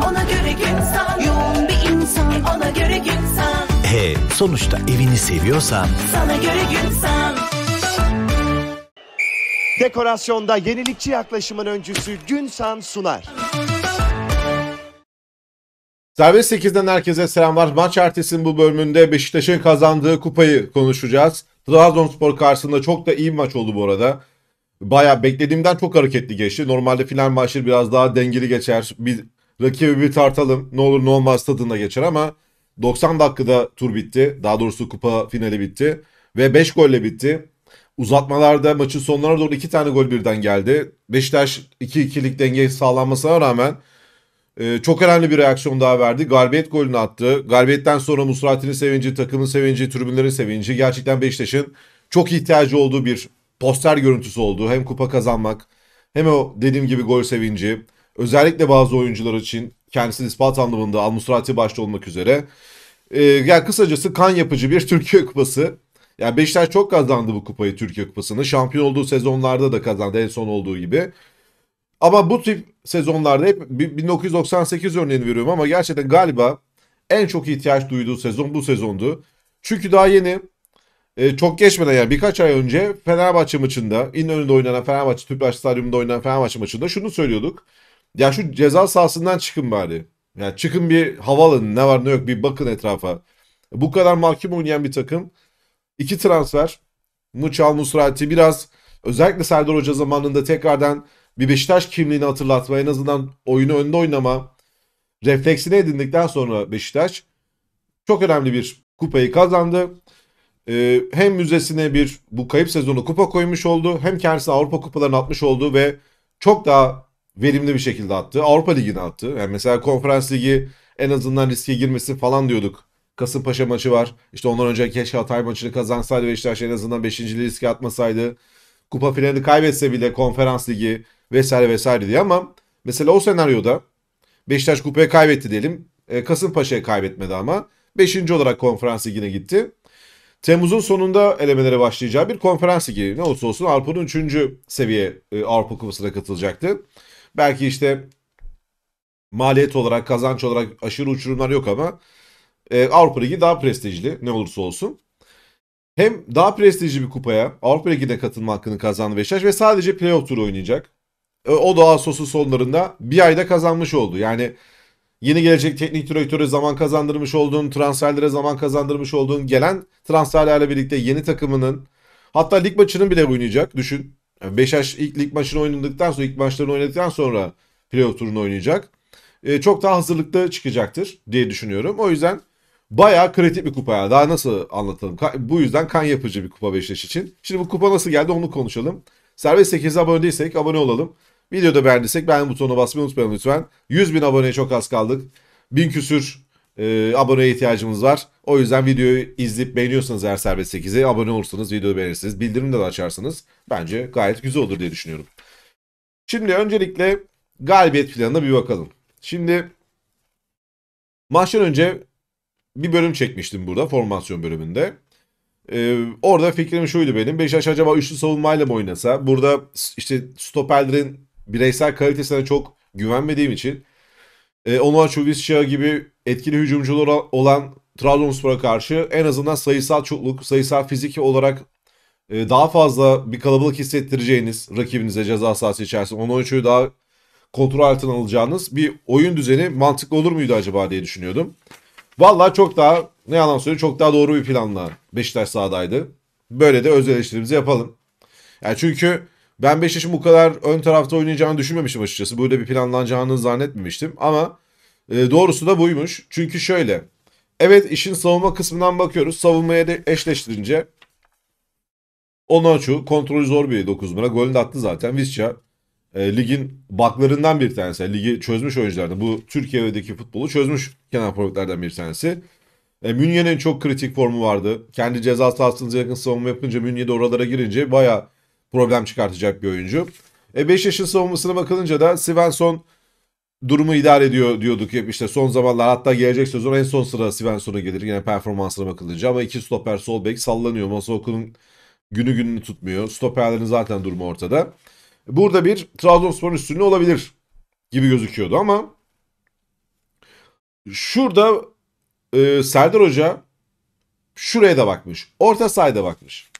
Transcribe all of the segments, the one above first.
ona göre gün yoğun bir insan ona göre gün He sonuçta evini seviyorsan sana göre gün Dekorasyonda yenilikçi yaklaşımın öncüsü Günsan sunar. Serbest 8'den herkese selamlar. Maç ertesinin bu bölümünde Beşiktaş'ın kazandığı kupayı konuşacağız. Trabzonspor karşısında çok da iyi bir maç oldu bu arada. Baya beklediğimden çok hareketli geçti. Normalde final maçları biraz daha dengeli geçer. Bir Rakibi bir tartalım. Ne olur ne olmaz tadında geçer ama 90 dakikada tur bitti. Daha doğrusu kupa finali bitti. Ve 5 golle bitti. Uzatmalarda maçın sonlarına doğru 2 tane gol birden geldi. Beşiktaş 2-2'lik denge sağlanmasına rağmen e, çok önemli bir reaksiyon daha verdi. Galibiyet golünü attı. Galibiyetten sonra Musrati'nin sevinci, takımın sevinci, tribünlerin sevinci gerçekten Beşiktaş'ın çok ihtiyacı olduğu bir poster görüntüsü oldu. Hem kupa kazanmak hem o dediğim gibi gol sevinci. Özellikle bazı oyuncular için kendisi ispat anlamında al başta olmak üzere. E, yani kısacası kan yapıcı bir Türkiye Kupası. Yani Beşiktaş çok kazandı bu kupayı Türkiye Kupası'nı. Şampiyon olduğu sezonlarda da kazandı en son olduğu gibi. Ama bu tip sezonlarda hep 1998 örneğini veriyorum ama gerçekten galiba en çok ihtiyaç duyduğu sezon bu sezondu. Çünkü daha yeni e, çok geçmeden yani birkaç ay önce Fenerbahçe maçında in önünde oynanan Fenerbahçe Tüpraş Stadyumunda oynanan Fenerbahçe maçında şunu söylüyorduk. Ya şu ceza sahasından çıkın bari. Ya çıkın bir havalanın ne var ne yok bir bakın etrafa. Bu kadar mahkum oynayan bir takım. iki transfer. Muçal Musrati biraz özellikle Serdar Hoca zamanında tekrardan bir Beşiktaş kimliğini hatırlatma en azından oyunu önde oynama refleksini edindikten sonra Beşiktaş çok önemli bir kupayı kazandı. Ee, hem müzesine bir bu kayıp sezonu kupa koymuş oldu hem kendisi Avrupa kupalarını atmış oldu ve çok daha verimli bir şekilde attı. Avrupa Ligi'ne attı. Yani mesela Konferans Ligi en azından riske girmesin falan diyorduk. Kasımpaşa maçı var. İşte ondan önce keşke Hatay maçını kazansaydı Beşiktaş en azından 5. riske atmasaydı. Kupa finalini kaybetse bile Konferans Ligi vesaire vesaire diye ama mesela o senaryoda Beşiktaş kupayı kaybetti diyelim. E, Kasımpaşa'ya kaybetmedi ama. 5. olarak konferans ligine gitti. Temmuz'un sonunda elemelere başlayacağı bir konferans ligi ne olursa olsun Avrupa'nın 3. seviye e, Avrupa Kupası'na katılacaktı. Belki işte maliyet olarak, kazanç olarak aşırı uçurumlar yok ama e, Avrupa Ligi daha prestijli ne olursa olsun. Hem daha prestijli bir kupaya Avrupa Ligi'ne katılma hakkını kazandı Beşiktaş ve sadece playoff turu oynayacak. E, o da Ağustos'un sonlarında bir ayda kazanmış oldu. Yani yeni gelecek teknik direktörü zaman kazandırmış olduğun, transferlere zaman kazandırmış olduğun, gelen transferlerle birlikte yeni takımının hatta lig maçının bile oynayacak düşün. Yani Beşiktaş ilk lig maçını oynadıktan sonra, ilk maçlarını oynadıktan sonra playoff turunu oynayacak. E, çok daha hazırlıklı çıkacaktır diye düşünüyorum. O yüzden bayağı kritik bir kupa ya. Daha nasıl anlatalım? bu yüzden kan yapıcı bir kupa Beşiktaş için. Şimdi bu kupa nasıl geldi onu konuşalım. Serbest 8 abone değilsek abone olalım. Videoda beğendiysek beğen butonuna basmayı unutmayın lütfen. 100 bin aboneye çok az kaldık. Bin küsür e, aboneye ihtiyacımız var. O yüzden videoyu izleyip beğeniyorsanız eğer Serbest 8'i abone olursanız, videoyu beğenirsiniz, bildirim de açarsanız bence gayet güzel olur diye düşünüyorum. Şimdi öncelikle galibiyet planına bir bakalım. Şimdi maçtan önce bir bölüm çekmiştim burada formasyon bölümünde. Ee, orada fikrim şuydu benim. Beşiktaş acaba üçlü savunmayla mı oynasa? Burada işte stoperlerin bireysel kalitesine çok güvenmediğim için e, Onua Çuvişya gibi etkili hücumcular olan Trabzonspor'a karşı en azından sayısal çokluk, sayısal fiziki olarak e, daha fazla bir kalabalık hissettireceğiniz rakibinize ceza sahası içerisinde 10-13'ü daha kontrol altına alacağınız bir oyun düzeni mantıklı olur muydu acaba diye düşünüyordum. Valla çok daha ne yalan söyleyeyim çok daha doğru bir planla Beşiktaş sahadaydı. Böyle de öz eleştirimizi yapalım. Yani çünkü ben Beşiktaş'ın bu kadar ön tarafta oynayacağını düşünmemiştim açıkçası. Böyle bir planlanacağını zannetmemiştim ama e, doğrusu da buymuş. Çünkü şöyle. Evet işin savunma kısmından bakıyoruz. Savunmaya de eşleştirince Onaçu kontrolü zor bir 9 numara. Golünü de attı zaten. Visca e, ligin baklarından bir tanesi. Ligi çözmüş oyunculardan. Bu Türkiye'deki futbolu çözmüş kenar forvetlerden bir tanesi. E, Münye'nin çok kritik formu vardı. Kendi ceza sahasınıza yakın savunma yapınca Münye de oralara girince baya problem çıkartacak bir oyuncu. E, 5 yaşın savunmasına bakılınca da Svensson durumu idare ediyor diyorduk hep işte son zamanlar hatta gelecek sezon en son sıra Svensson'a gelir yine yani performansına bakılınca ama iki stoper sol bek sallanıyor. Masoku'nun günü gününü tutmuyor. Stoperlerin zaten durumu ortada. Burada bir Trabzonspor'un üstünlüğü olabilir gibi gözüküyordu ama şurada e, Serdar Hoca şuraya da bakmış. Orta sahaya bakmış.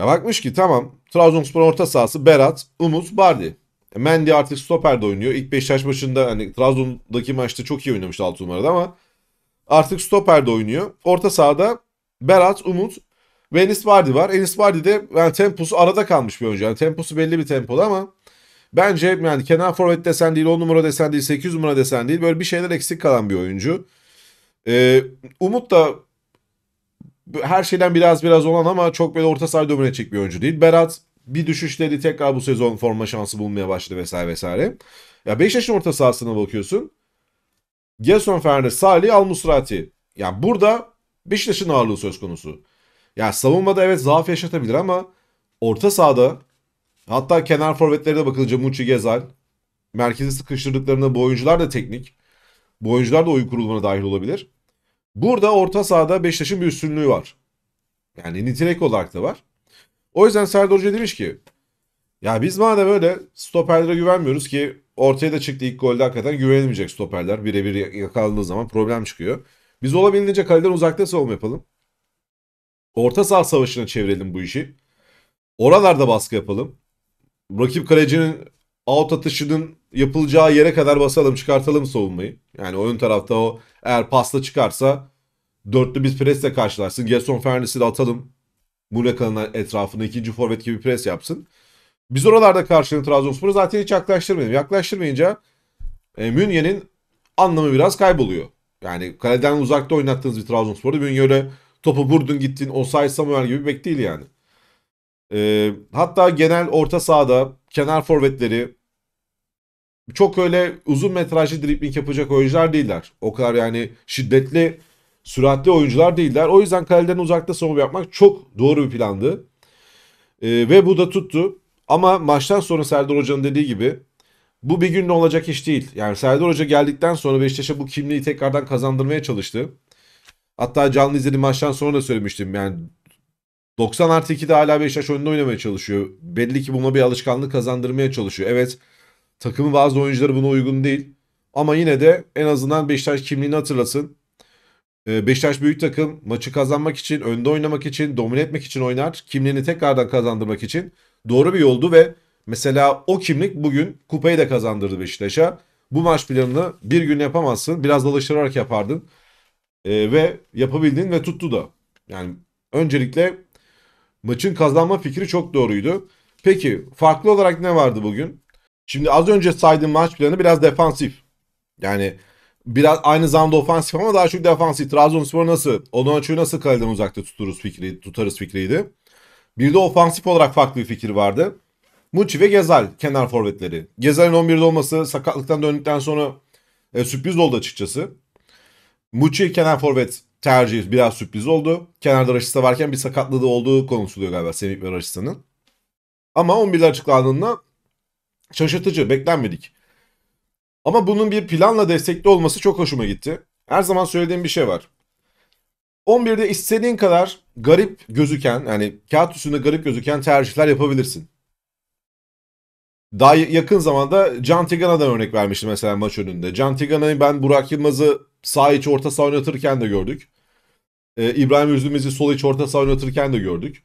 Ya bakmış ki tamam Trabzonspor orta sahası Berat, Umut, Bardi. Mendy artık stoper de oynuyor. İlk Beşiktaş maçında hani Trabzon'daki maçta çok iyi oynamıştı 6 numarada ama artık stoper de oynuyor. Orta sahada Berat, Umut ve Enis Vardi var. Enis Vardi de yani temposu arada kalmış bir oyuncu. Yani temposu belli bir tempoda ama bence yani kenar forvet desen değil, 10 numara desen değil, 8 numara desen değil. Böyle bir şeyler eksik kalan bir oyuncu. Ee, Umut da her şeyden biraz biraz olan ama çok böyle orta saha domine bir oyuncu değil. Berat bir düşüşleri tekrar bu sezon forma şansı bulmaya başladı vesaire vesaire. Ya yaşın orta sahasına bakıyorsun. Gelson Fernandes, Salih, Almusrati. Yani burada yaşın ağırlığı söz konusu. Ya savunmada evet zaaf yaşatabilir ama orta sahada hatta kenar forvetlerine bakılınca Muçi Gezal merkezi sıkıştırdıklarında bu oyuncular da teknik. Bu oyuncular da oyun kurulumuna dahil olabilir. Burada orta sahada Beşiktaş'ın bir üstünlüğü var. Yani nitelik olarak da var. O yüzden Serdar Hoca demiş ki ya biz madem öyle stoperlere güvenmiyoruz ki ortaya da çıktı ilk golde hakikaten güvenilmeyecek stoperler. Birebir yakalandığı zaman problem çıkıyor. Biz olabildiğince kaleden uzakta savunma yapalım. Orta saha savaşına çevirelim bu işi. Oralarda baskı yapalım. Rakip kalecinin out atışının yapılacağı yere kadar basalım çıkartalım savunmayı. Yani oyun tarafta o eğer pasta çıkarsa dörtlü bir presle karşılarsın. Gerson Fernandes'i de atalım. Muleka'nın etrafında ikinci forvet gibi pres yapsın. Biz oralarda karşılığını Trabzonspor'u zaten hiç yaklaştırmayalım. Yaklaştırmayınca e, Münye'nin anlamı biraz kayboluyor. Yani kaleden uzakta oynattığınız bir Trabzonspor'da Münye öyle topu vurdun gittin Osay Samuel gibi bek değil yani. E, hatta genel orta sahada kenar forvetleri çok öyle uzun metrajlı dribling yapacak oyuncular değiller. O kadar yani şiddetli süratli oyuncular değiller. O yüzden kaleden uzakta savunma yapmak çok doğru bir plandı. E, ve bu da tuttu. Ama maçtan sonra Serdar Hoca'nın dediği gibi bu bir günle olacak iş değil. Yani Serdar Hoca geldikten sonra Beşiktaş'a bu kimliği tekrardan kazandırmaya çalıştı. Hatta canlı izledim maçtan sonra da söylemiştim. Yani 90 artı 2'de hala Beşiktaş önünde oynamaya çalışıyor. Belli ki buna bir alışkanlık kazandırmaya çalışıyor. Evet takımın bazı oyuncuları buna uygun değil. Ama yine de en azından Beşiktaş kimliğini hatırlasın. Ee, Beşiktaş büyük takım maçı kazanmak için, önde oynamak için, domine etmek için oynar. Kimliğini tekrardan kazandırmak için doğru bir yoldu ve mesela o kimlik bugün kupayı da kazandırdı Beşiktaş'a. Bu maç planını bir gün yapamazsın. Biraz alıştırarak yapardın. E, ve yapabildin ve tuttu da. Yani öncelikle maçın kazanma fikri çok doğruydu. Peki farklı olarak ne vardı bugün? Şimdi az önce saydığım maç planı biraz defansif. Yani biraz aynı zamanda ofansif ama daha çok defansif. Trabzonspor nasıl? Odonaçu'yu nasıl kaleden uzakta tuturuz fikri, tutarız fikriydi. Bir de ofansif olarak farklı bir fikir vardı. Muçi ve Gezal kenar forvetleri. Gezal'in 11'de olması sakatlıktan döndükten sonra e, sürpriz oldu açıkçası. Muçi kenar forvet tercihi biraz sürpriz oldu. Kenarda Raşista varken bir sakatlığı da olduğu konuşuluyor galiba Semih ve Raşista'nın. Ama 11'de açıklandığında şaşırtıcı, beklenmedik. Ama bunun bir planla destekli olması çok hoşuma gitti. Her zaman söylediğim bir şey var. 11'de istediğin kadar garip gözüken, yani kağıt üstünde garip gözüken tercihler yapabilirsin. Daha yakın zamanda Can Tigana'dan örnek vermiştim mesela maç önünde. Can Tigana'yı ben Burak Yılmaz'ı sağ iç orta saha oynatırken de gördük. Ee, İbrahim Üzlümiz'i sol iç orta saha oynatırken de gördük.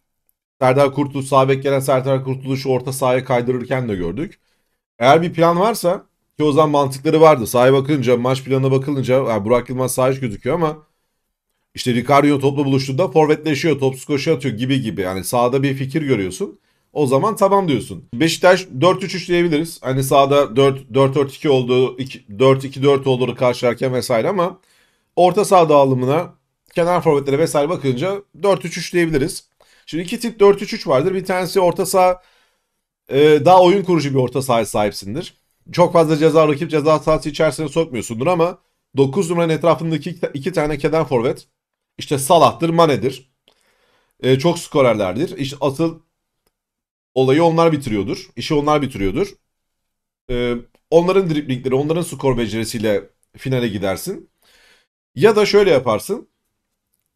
Serdar Kurtuluş sağ bek gelen Serdar Kurtuluş'u orta sahaya kaydırırken de gördük. Eğer bir plan varsa ki o zaman mantıkları vardı. Sahaya bakınca maç planına bakılınca yani Burak Yılmaz sahip gözüküyor ama işte Ricardo topla buluştuğunda forvetleşiyor, topsuz koşu atıyor gibi gibi. Yani sahada bir fikir görüyorsun. O zaman tamam diyorsun. Beşiktaş 4-3-3 diyebiliriz. Hani sahada 4-4-2 olduğu, 4-2-4 olduğunu karşılarken vesaire ama orta saha dağılımına, kenar forvetlere vesaire bakınca 4-3-3 diyebiliriz. Şimdi iki tip 4-3-3 vardır. Bir tanesi orta saha e, daha oyun kurucu bir orta sahaya sahipsindir çok fazla ceza rakip ceza sahası içerisine sokmuyorsundur ama 9 numaranın etrafındaki iki, iki tane keden forvet işte Salah'tır, Mane'dir. E, çok skorerlerdir. İşte asıl olayı onlar bitiriyordur. İşi onlar bitiriyordur. E, onların driplingleri, onların skor becerisiyle finale gidersin. Ya da şöyle yaparsın.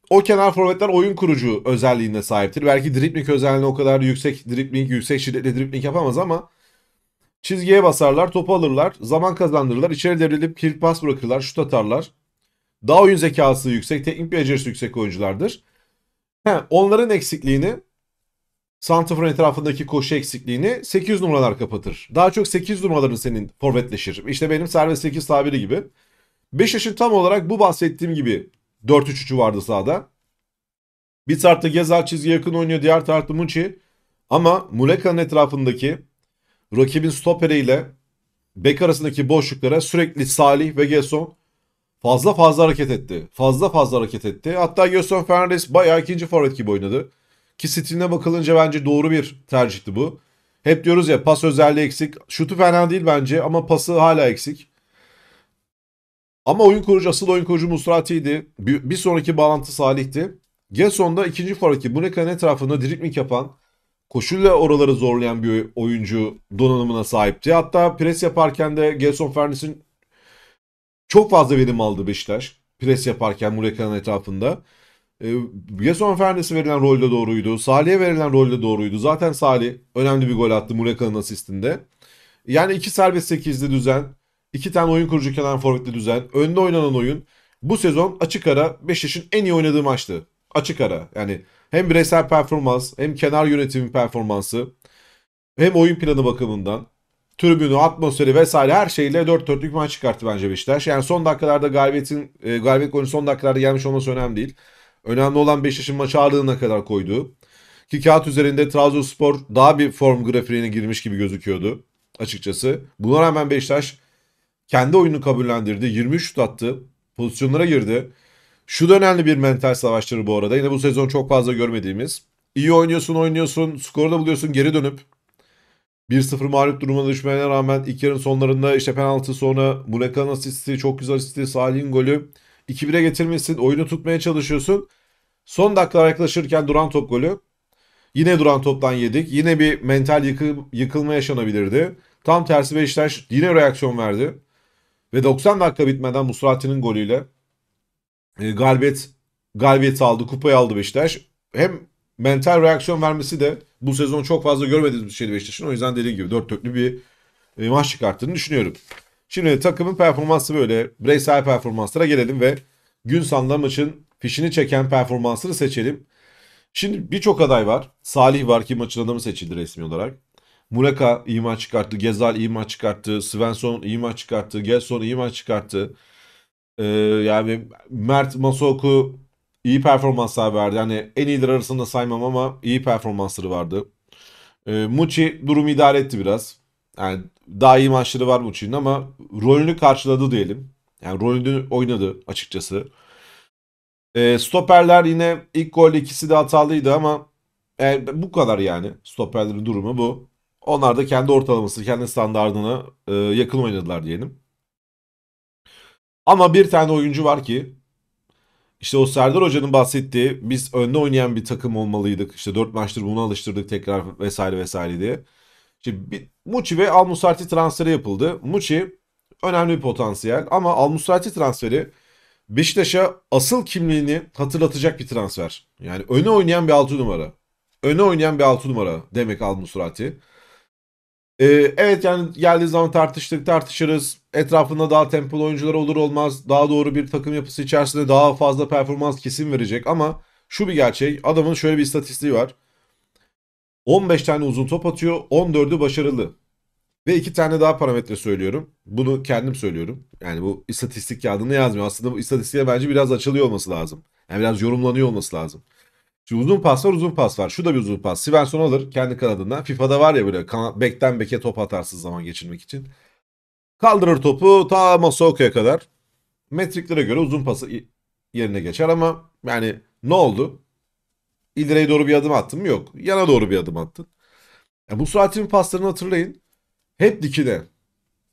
O kenar forvetler oyun kurucu özelliğine sahiptir. Belki dripling özelliğine o kadar yüksek dripling, yüksek şiddetli dripling yapamaz ama Çizgiye basarlar, topu alırlar, zaman kazandırırlar, içeri devrilip kilit pas bırakırlar, şut atarlar. Daha oyun zekası yüksek, teknik becerisi yüksek oyunculardır. He, onların eksikliğini, Santifor etrafındaki koşu eksikliğini 8 numaralar kapatır. Daha çok 8 numaraların senin forvetleşir. İşte benim servis 8 tabiri gibi. 5 yaşın tam olarak bu bahsettiğim gibi 4-3-3'ü vardı sahada. Bir tarafta Gezal çizgi yakın oynuyor, diğer tarafta Munchi. Ama Muleka'nın etrafındaki rakibin stoperi bek arasındaki boşluklara sürekli Salih ve Gerson fazla fazla hareket etti. Fazla fazla hareket etti. Hatta Gerson Fernandes bayağı ikinci forvet gibi oynadı. Ki stiline bakılınca bence doğru bir tercihti bu. Hep diyoruz ya pas özelliği eksik. Şutu fena değil bence ama pası hala eksik. Ama oyun kurucu asıl oyun kurucu Musrati'ydi. Bir, bir sonraki bağlantı Salih'ti. Gerson da ikinci forveti Buneka'nın etrafında dribbling yapan koşuyla oraları zorlayan bir oyuncu donanımına sahipti. Hatta pres yaparken de Gelson Fernandes'in çok fazla verim aldı Beşiktaş. Pres yaparken Mureka'nın etrafında. E, ee, Gelson Fernandes'e verilen rolde doğruydu. Salih'e verilen rolde doğruydu. Zaten Salih önemli bir gol attı Mureka'nın asistinde. Yani iki serbest sekizli düzen, iki tane oyun kurucu kenar forvetli düzen, önde oynanan oyun bu sezon açık ara Beşiktaş'ın en iyi oynadığı maçtı. Açık ara. Yani hem bireysel performans hem kenar yönetimi performansı hem oyun planı bakımından tribünü, atmosferi vesaire her şeyle 4 dörtlük maç çıkarttı bence Beşiktaş. Yani son dakikalarda galibiyetin e, galibiyet golünün son dakikalarda gelmiş olması önemli değil. Önemli olan Beşiktaş'ın maç ağırlığına kadar koyduğu. Ki kağıt üzerinde Trabzonspor daha bir form grafiğine girmiş gibi gözüküyordu açıkçası. Buna rağmen Beşiktaş kendi oyunu kabullendirdi. 23 şut attı. Pozisyonlara girdi. Şu da önemli bir mental savaştır bu arada. Yine bu sezon çok fazla görmediğimiz. İyi oynuyorsun oynuyorsun skoru da buluyorsun geri dönüp 1-0 mağlup durumuna düşmene rağmen ilk yarın sonlarında işte penaltı sonra Muleka'nın asisti, çok güzel asisti, Salih'in golü. 2-1'e getirmişsin, oyunu tutmaya çalışıyorsun. Son dakikalar yaklaşırken duran top golü. Yine duran toptan yedik. Yine bir mental yıkı, yıkılma yaşanabilirdi. Tam tersi Beşiktaş yine reaksiyon verdi. Ve 90 dakika bitmeden Musrati'nin golüyle e, galibiyet galibiyet aldı, kupayı aldı Beşiktaş. Hem mental reaksiyon vermesi de bu sezon çok fazla görmediğimiz bir şeydi Beşiktaş'ın. O yüzden dediğim gibi dört dörtlü bir e, maç çıkarttığını düşünüyorum. Şimdi takımın performansı böyle. Bireysel performanslara gelelim ve Günsan'la maçın fişini çeken performansını seçelim. Şimdi birçok aday var. Salih var ki maçın adamı seçildi resmi olarak. Muleka iyi maç çıkarttı. Gezal iyi maç çıkarttı. Svensson iyi maç çıkarttı. Gelson iyi maç çıkarttı. Ee, yani Mert Masoku iyi performanslar verdi. Yani en iyiler arasında saymam ama iyi performansları vardı. Ee, Muçi durumu idare etti biraz. Yani daha iyi maçları var Muçi'nin ama rolünü karşıladı diyelim. Yani rolünü oynadı açıkçası. Ee, stoperler yine ilk golde ikisi de hatalıydı ama yani e, bu kadar yani. Stoperlerin durumu bu. Onlar da kendi ortalaması, kendi standartına e, yakın oynadılar diyelim. Ama bir tane oyuncu var ki işte o Serdar Hoca'nın bahsettiği biz önde oynayan bir takım olmalıydık. İşte 4 maçtır bunu alıştırdık tekrar vesaire vesaire diye. Şimdi Muçi ve Almusarti transferi yapıldı. Muçi önemli bir potansiyel ama Almusarti transferi Beşiktaş'a asıl kimliğini hatırlatacak bir transfer. Yani öne oynayan bir altı numara. Öne oynayan bir altı numara demek Almusarti. Ee, evet yani geldiği zaman tartıştık tartışırız. Etrafında daha tempolu oyuncular olur olmaz. Daha doğru bir takım yapısı içerisinde daha fazla performans kesin verecek ama şu bir gerçek. Adamın şöyle bir istatistiği var. 15 tane uzun top atıyor. 14'ü başarılı. Ve iki tane daha parametre söylüyorum. Bunu kendim söylüyorum. Yani bu istatistik kağıdına yazmıyor. Aslında bu istatistiğe bence biraz açılıyor olması lazım. Yani biraz yorumlanıyor olması lazım. Şimdi uzun pas var uzun pas var. Şu da bir uzun pas. Svensson alır kendi kanadından. FIFA'da var ya böyle bekten beke top atarsız zaman geçirmek için. Kaldırır topu ta Masaoku'ya kadar. Metriklere göre uzun pası yerine geçer ama yani ne oldu? İleriye doğru bir adım attın mı? Yok. Yana doğru bir adım attın. Yani bu saatin paslarını hatırlayın. Hep dikine.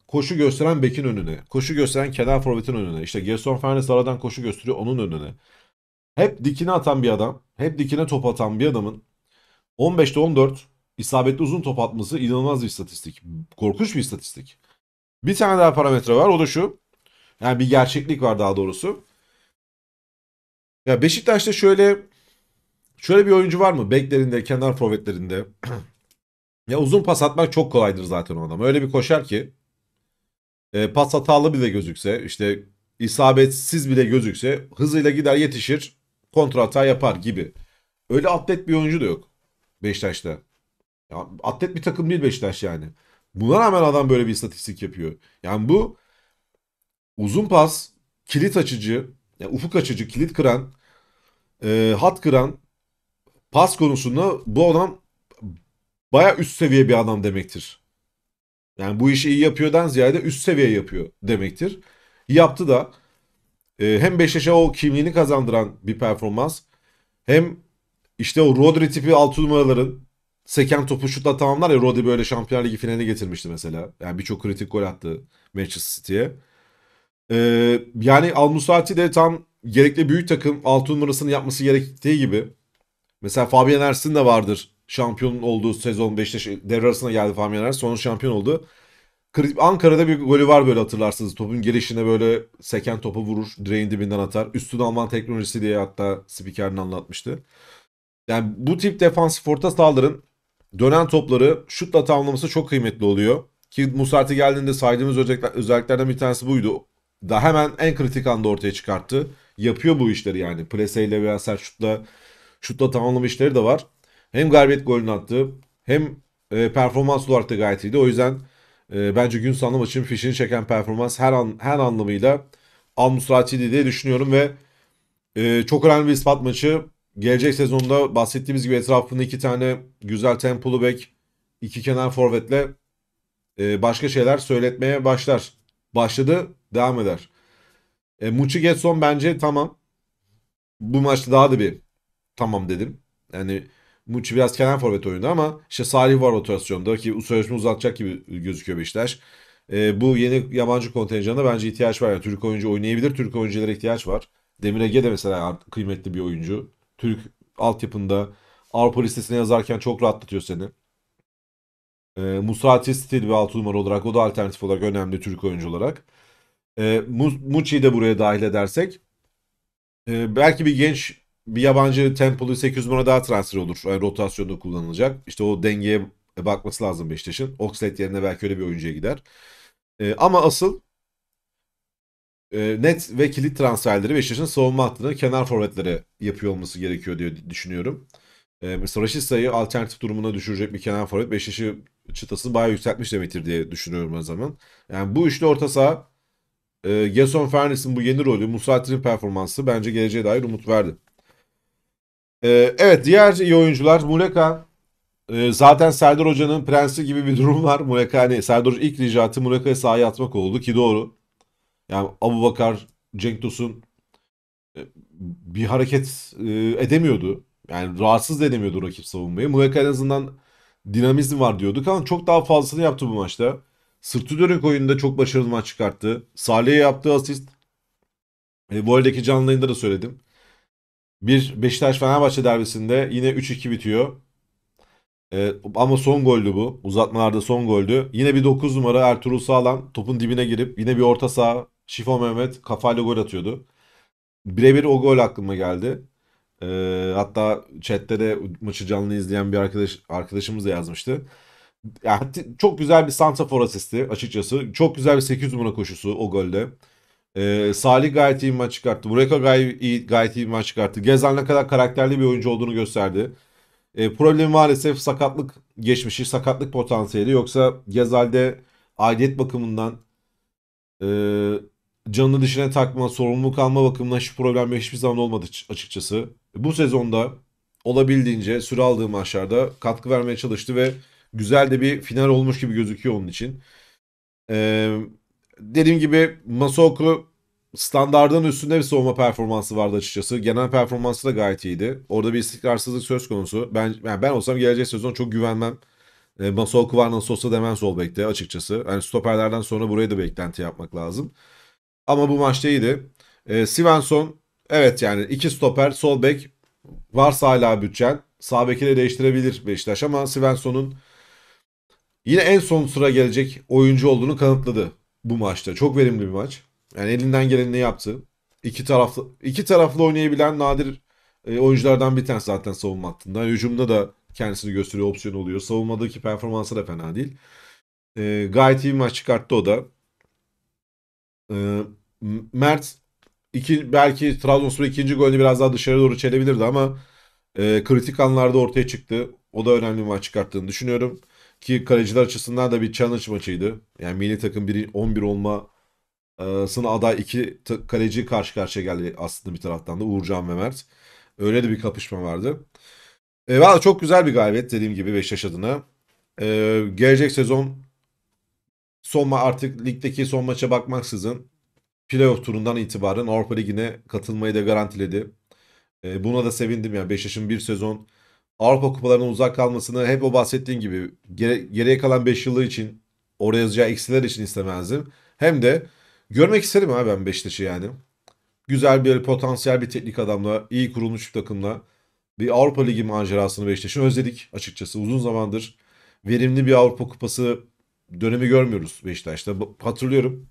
Koşu gösteren bekin önüne. Koşu gösteren kenar forvetin önüne. İşte Gerson Fernandes aradan koşu gösteriyor onun önüne. Hep dikine atan bir adam, hep dikine top atan bir adamın 15'te 14 isabetli uzun top atması inanılmaz bir istatistik. Korkunç bir istatistik. Bir tane daha parametre var o da şu. Yani bir gerçeklik var daha doğrusu. Ya Beşiktaş'ta şöyle şöyle bir oyuncu var mı? Beklerinde, kenar forvetlerinde. ya uzun pas atmak çok kolaydır zaten o adam. Öyle bir koşar ki e, pas hatalı bile gözükse, işte isabetsiz bile gözükse hızıyla gider yetişir kontra hata yapar gibi. Öyle atlet bir oyuncu da yok Beşiktaş'ta. Ya, atlet bir takım değil Beşiktaş yani. Buna rağmen adam böyle bir istatistik yapıyor. Yani bu uzun pas, kilit açıcı, yani ufuk açıcı, kilit kıran, e, hat kıran pas konusunda bu adam baya üst seviye bir adam demektir. Yani bu işi iyi yapıyordan ziyade üst seviye yapıyor demektir. Yaptı da ee, hem Beşiktaş'a o kimliğini kazandıran bir performans hem işte o Rodri tipi 6 numaraların seken topu şutla tamamlar ya Rodri böyle Şampiyonlar Ligi finaline getirmişti mesela. Yani birçok kritik gol attı Manchester City'ye. Ee, yani Al Musati de tam gerekli büyük takım 6 numarasını yapması gerektiği gibi. Mesela Fabian Ersin de vardır. Şampiyon olduğu sezon Beşiktaş devre arasına geldi Fabian Ersin. Sonra şampiyon oldu. Ankara'da bir golü var böyle hatırlarsınız. Topun gelişine böyle seken topa vurur. Direğin dibinden atar. Üstün Alman teknolojisi diye hatta spikerin anlatmıştı. Yani bu tip defansif orta sahaların dönen topları şutla tamamlaması çok kıymetli oluyor. Ki Musati geldiğinde saydığımız özelliklerden bir tanesi buydu. Da hemen en kritik anda ortaya çıkarttı. Yapıyor bu işleri yani. Pleseyle veya sert şutla, şutla tamamlama işleri de var. Hem galibiyet golünü attı hem e, performans olarak da gayet iyiydi. O yüzden e, bence gün sanlı maçın fişini çeken performans her an her anlamıyla al Musrati'ydi diye düşünüyorum ve e, çok önemli bir ispat maçı. Gelecek sezonda bahsettiğimiz gibi etrafında iki tane güzel tempolu bek, iki kenar forvetle e, başka şeyler söyletmeye başlar. Başladı, devam eder. E, Muçi Getson bence tamam. Bu maçta daha da bir tamam dedim. Yani Muçi biraz kenar forvet oyunda ama işte Salih var rotasyonda ki sözleşme uzatacak gibi gözüküyor Beşiktaş. E, bu yeni yabancı kontenjanına bence ihtiyaç var. Yani Türk oyuncu oynayabilir. Türk oyunculara ihtiyaç var. Demir Ege de mesela kıymetli bir oyuncu. Türk altyapında Avrupa listesine yazarken çok rahatlatıyor seni. E, Musrati stil bir 6 numara olarak o da alternatif olarak önemli Türk oyuncu olarak. E, Muçi'yi de buraya dahil edersek e, belki bir genç bir yabancı Temple'ı 800 milyona daha transfer olur. Yani rotasyonda kullanılacak. İşte o dengeye bakması lazım Beşiktaş'ın. Oxlade yerine belki öyle bir oyuncuya gider. E, ama asıl e, net ve kilit transferleri Beşiktaş'ın savunma hattını kenar forvetlere yapıyor olması gerekiyor diye düşünüyorum. E, mesela Raşista'yı alternatif durumuna düşürecek bir kenar forvet Beşiktaş'ı çıtasını bayağı yükseltmiş demektir diye düşünüyorum o zaman. Yani bu üçlü orta saha e, Gerson Fernandes'in bu yeni rolü, Musati'nin performansı bence geleceğe dair umut verdi. Ee, evet diğer şey, iyi oyuncular Muleka. Ee, zaten Serdar Hoca'nın prensi gibi bir durum var. Muleka hani Serdar Hoca ilk ricatı Muleka'ya sahaya atmak oldu ki doğru. Yani Abu Bakar, Cenk Tosun e, bir hareket e, edemiyordu. Yani rahatsız edemiyordu rakip savunmayı. Muleka en azından dinamizm var diyorduk ama çok daha fazlasını yaptı bu maçta. Sırtı dönük oyunda çok başarılı maç çıkarttı. Salih'e yaptığı asist. E, bu aradaki canlı yayında da söyledim. Bir Beşiktaş Fenerbahçe derbisinde yine 3-2 bitiyor. Ee, ama son goldü bu. Uzatmalarda son goldü. Yine bir 9 numara Ertuğrul Sağlam topun dibine girip yine bir orta saha Şifo Mehmet kafayla gol atıyordu. Birebir o gol aklıma geldi. Ee, hatta chatte de maçı canlı izleyen bir arkadaş arkadaşımız da yazmıştı. Yani çok güzel bir Santa asisti açıkçası. Çok güzel bir 8 numara koşusu o golde. E, Salih gayet iyi bir maç çıkarttı. Bureka gayet iyi, gayet iyi bir maç çıkarttı. Gezal ne kadar karakterli bir oyuncu olduğunu gösterdi. E, problemi maalesef sakatlık geçmişi, sakatlık potansiyeli. Yoksa Gezal'de aidiyet bakımından e, canını dışına takma, sorumluluk alma bakımından hiç problem hiçbir zaman olmadı açıkçası. Bu sezonda olabildiğince süre aldığı maçlarda katkı vermeye çalıştı ve güzel de bir final olmuş gibi gözüküyor onun için. Ee, dediğim gibi Masoku standardın üstünde bir savunma performansı vardı açıkçası. Genel performansı da gayet iyiydi. Orada bir istikrarsızlık söz konusu. Ben yani ben olsam gelecek sezon çok güvenmem. E, Masol Kıvar nasıl olsa demem sol bekte açıkçası. Yani stoperlerden sonra burayı da beklenti yapmak lazım. Ama bu maçta iyiydi. E, Svensson evet yani iki stoper sol bek varsa hala bütçen sağ beki de değiştirebilir Beşiktaş ama Sivenson'un yine en son sıra gelecek oyuncu olduğunu kanıtladı bu maçta. Çok verimli bir maç. Yani elinden geleni yaptı. İki taraflı iki taraflı oynayabilen nadir e, oyunculardan bir tanesi zaten savunma hattında. Yani hücumda da kendisini gösteriyor, opsiyon oluyor. Savunmadaki performansı da fena değil. E, gayet iyi bir maç çıkarttı o da. E, Mert iki, belki Trabzonspor ikinci golünü biraz daha dışarı doğru çelebilirdi ama e, kritik anlarda ortaya çıktı. O da önemli bir maç çıkarttığını düşünüyorum. Ki kaleciler açısından da bir challenge maçıydı. Yani milli takım 1, 11 olma e, sına aday iki kaleci karşı karşıya geldi aslında bir taraftan da Uğurcan ve Mert. Öyle de bir kapışma vardı. E, Valla çok güzel bir galibiyet dediğim gibi Beşiktaş adına. E, gelecek sezon son ma artık ligdeki son maça bakmaksızın playoff turundan itibaren Avrupa Ligi'ne katılmayı da garantiledi. E, buna da sevindim ya. Yani. Beşiktaş'ın bir sezon Avrupa kupalarına uzak kalmasını hep o bahsettiğin gibi gere, geriye kalan 5 yılı için oraya yazacağı eksiler için istemezdim. Hem de görmek isterim abi ben Beşiktaş'ı yani. Güzel bir potansiyel bir teknik adamla, iyi kurulmuş bir takımla bir Avrupa Ligi macerasını Beşiktaş'ı özledik açıkçası. Uzun zamandır verimli bir Avrupa Kupası dönemi görmüyoruz Beşiktaş'ta. Hatırlıyorum.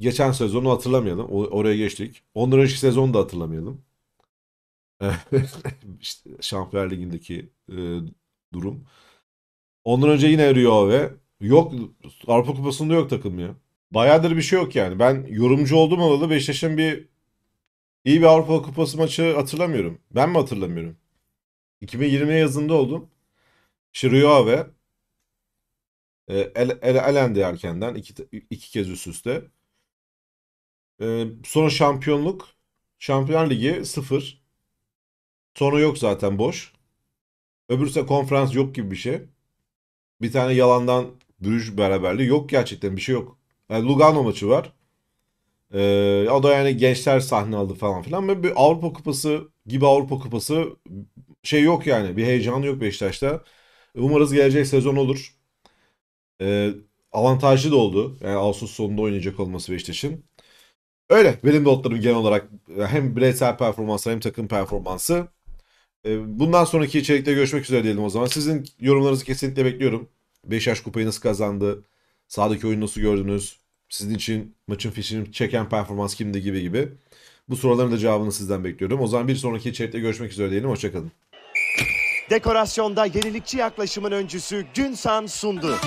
Geçen sezonu hatırlamayalım. Oraya geçtik. Ondan önceki sezonu da hatırlamayalım. işte Şampiyonlar Ligi'ndeki e, durum. Ondan önce yine Rio ve yok Avrupa Kupası'nda yok takım ya. Bayağıdır bir şey yok yani. Ben yorumcu oldum olalı Beşiktaş'ın bir iyi bir Avrupa Kupası maçı hatırlamıyorum. Ben mi hatırlamıyorum? 2020 yazında oldum. İşte Rio ve El, El, elendi erkenden iki, iki kez üst üste. Ee, sonra şampiyonluk. Şampiyonlar Ligi sıfır. Sonu yok zaten boş. Öbürse konferans yok gibi bir şey. Bir tane yalandan Brüj beraberliği yok gerçekten bir şey yok. Yani Lugano maçı var. Ee, o da yani gençler sahne aldı falan filan. Ve bir Avrupa Kupası gibi Avrupa Kupası şey yok yani. Bir heyecanı yok Beşiktaş'ta. Umarız gelecek sezon olur. Ee, avantajlı da oldu. Yani Ağustos sonunda oynayacak olması Beşiktaş'ın. Öyle. Benim de notlarım genel olarak hem bireysel performansı hem takım performansı. Ee, bundan sonraki içerikte görüşmek üzere diyelim o zaman. Sizin yorumlarınızı kesinlikle bekliyorum. 5 yaş kupayı nasıl kazandı? Sağdaki oyunu nasıl gördünüz? Sizin için maçın fişini çeken performans kimdi gibi gibi. Bu soruların da cevabını sizden bekliyorum. O zaman bir sonraki içerikte görüşmek üzere diyelim. Hoşçakalın. Dekorasyonda yenilikçi yaklaşımın öncüsü Günsan sundu.